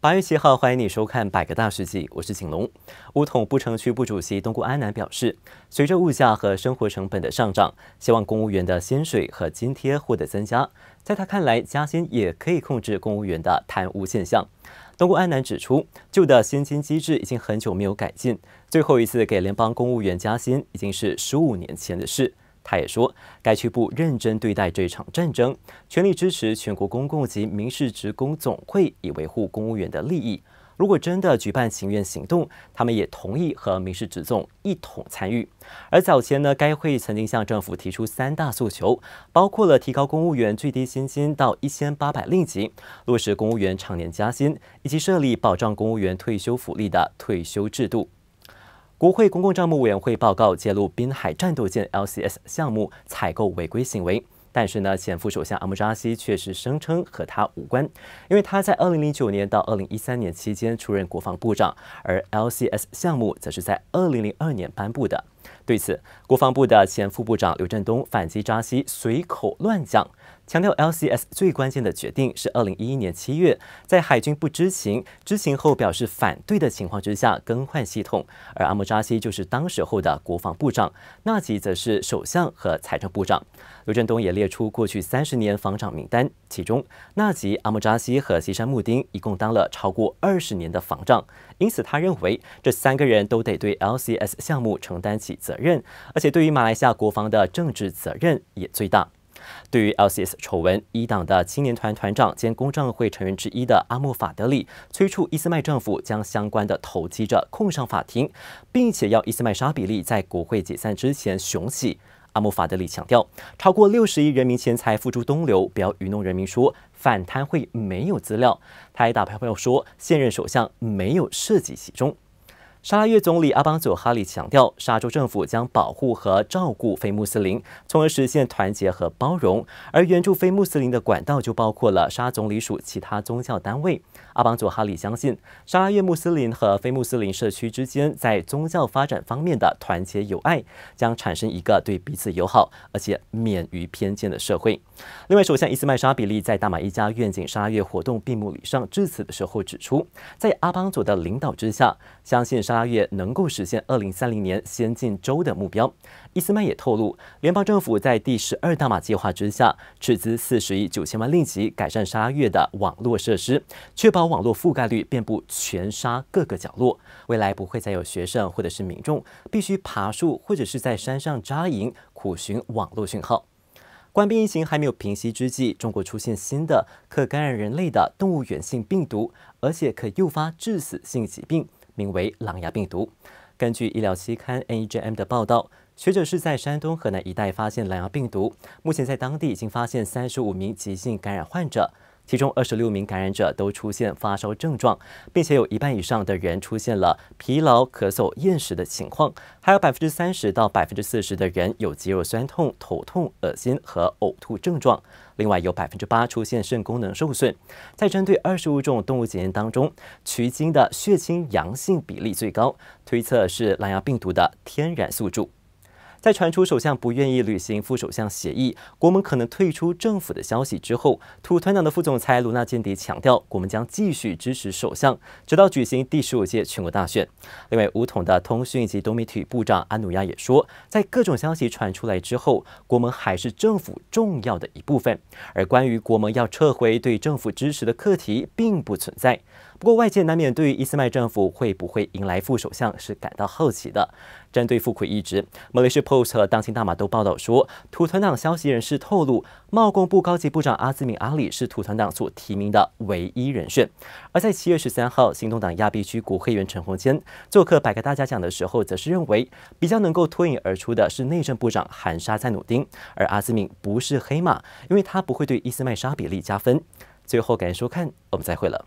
八月七号，欢迎你收看《百个大世纪》，我是景龙。乌统布城区副主席东固安南表示，随着物价和生活成本的上涨，希望公务员的薪水和津贴获得增加。在他看来，加薪也可以控制公务员的贪污现象。东固安南指出，旧的薪金机制已经很久没有改进，最后一次给联邦公务员加薪已经是十五年前的事。他也说，该区部认真对待这场战争，全力支持全国公共及民事职工总会以维护公务员的利益。如果真的举办请愿行动，他们也同意和民事职总一同参与。而早前呢，该会曾经向政府提出三大诉求，包括了提高公务员最低薪金到一千八百令吉，落实公务员常年加薪，以及设立保障公务员退休福利的退休制度。国会公共账目委员会报告揭露滨海战斗舰 LCS 项目采购违规行为，但是呢，前副首相阿姆扎西却是声称和他无关，因为他在2009年到2013年期间出任国防部长，而 LCS 项目则是在2002年颁布的。对此，国防部的前副部长刘振东反击扎西，随口乱讲。强调 LCS 最关键的决定是2011年7月，在海军不知情、知情后表示反对的情况之下更换系统。而阿莫扎西就是当时候的国防部长，纳吉则是首相和财政部长。刘振东也列出过去三十年防长名单，其中纳吉、阿莫扎西和西山穆丁一共当了超过二十年的防长，因此他认为这三个人都得对 LCS 项目承担起责任，而且对于马来西亚国防的政治责任也最大。对于 LCS 丑闻，一党的青年团团长兼公证会成员之一的阿穆法德里，催促伊斯麦政府将相关的投机者控上法庭，并且要伊斯麦沙比利在国会解散之前雄起。阿穆法德里强调，超过六十亿人民钱财付诸东流，不要愚弄人民说反贪会没有资料。他还打牌朋友说，现任首相没有涉及其中。沙拉越总理阿邦佐哈里强调，沙州政府将保护和照顾非穆斯林，从而实现团结和包容。而援助非穆斯林的管道就包括了沙总理署其他宗教单位。阿邦佐哈里相信，沙拉越穆斯林和非穆斯林社区之间在宗教发展方面的团结友爱，将产生一个对彼此友好而且免于偏见的社会。另外，首相伊斯迈沙比利在大马一家愿景沙拉越活动闭幕礼上致辞的时候指出，在阿邦佐的领导之下，相信。沙拉月能够实现二零三零年先进州的目标。伊斯曼也透露，联邦政府在第十二大马计划之下，斥资四十亿九千万令吉改善沙拉月的网络设施，确保网络覆盖率遍布全沙各个角落。未来不会再有学生或者是民众必须爬树或者是在山上扎营苦寻网络讯号。官兵疫情还没有平息之际，中国出现新的可感染人类的动物源性病毒，而且可诱发致死性疾病。名为狼牙病毒。根据《医疗期刊》NEJM 的报道，学者是在山东、河南一带发现狼牙病毒。目前在当地已经发现三十五名急性感染患者。其中二十六名感染者都出现发烧症状，并且有一半以上的人出现了疲劳、咳嗽、厌食的情况，还有百分之三十到百分之四十的人有肌肉酸痛、头痛、恶心和呕吐症状。另外有百分之八出现肾功能受损。在针对二十五种动物检验当中，鼩鼱的血清阳性比例最高，推测是蓝牙病毒的天然宿主。在传出首相不愿意履行副首相协议，国盟可能退出政府的消息之后，土团党的副总裁卢纳金迪强调，我们将继续支持首相，直到举行第十五届全国大选。另外，武统的通讯及多媒体部长安努亚也说，在各种消息传出来之后，国盟还是政府重要的一部分。而关于国盟要撤回对政府支持的课题，并不存在。不过，外界难免对于伊斯麦政府会不会迎来副首相是感到好奇的。针对副奎一职，Malaysia Post 和《当今大马》都报道说，土团党消息人士透露，贸工部高级部长阿兹敏阿里是土团党所提名的唯一人选。而在七月十三号，行动党亚庇区古黑员陈红坚做客百个大家讲的时候，则是认为比较能够脱颖而出的是内政部长韩沙再努丁，而阿兹敏不是黑马，因为他不会对伊斯麦沙比利加分。最后，感谢收看，我们再会了。